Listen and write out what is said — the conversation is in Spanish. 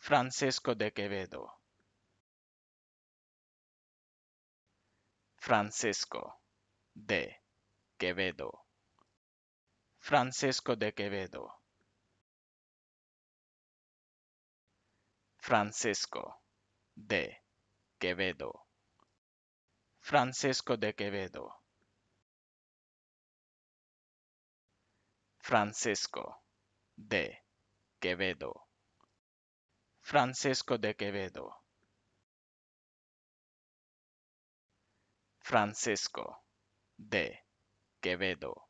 Francisco de Quevedo Francisco de Quevedo Francisco de Quevedo Francisco de Quevedo Francisco de Quevedo Francisco de Quevedo Francisco de Quevedo. Francisco de Quevedo.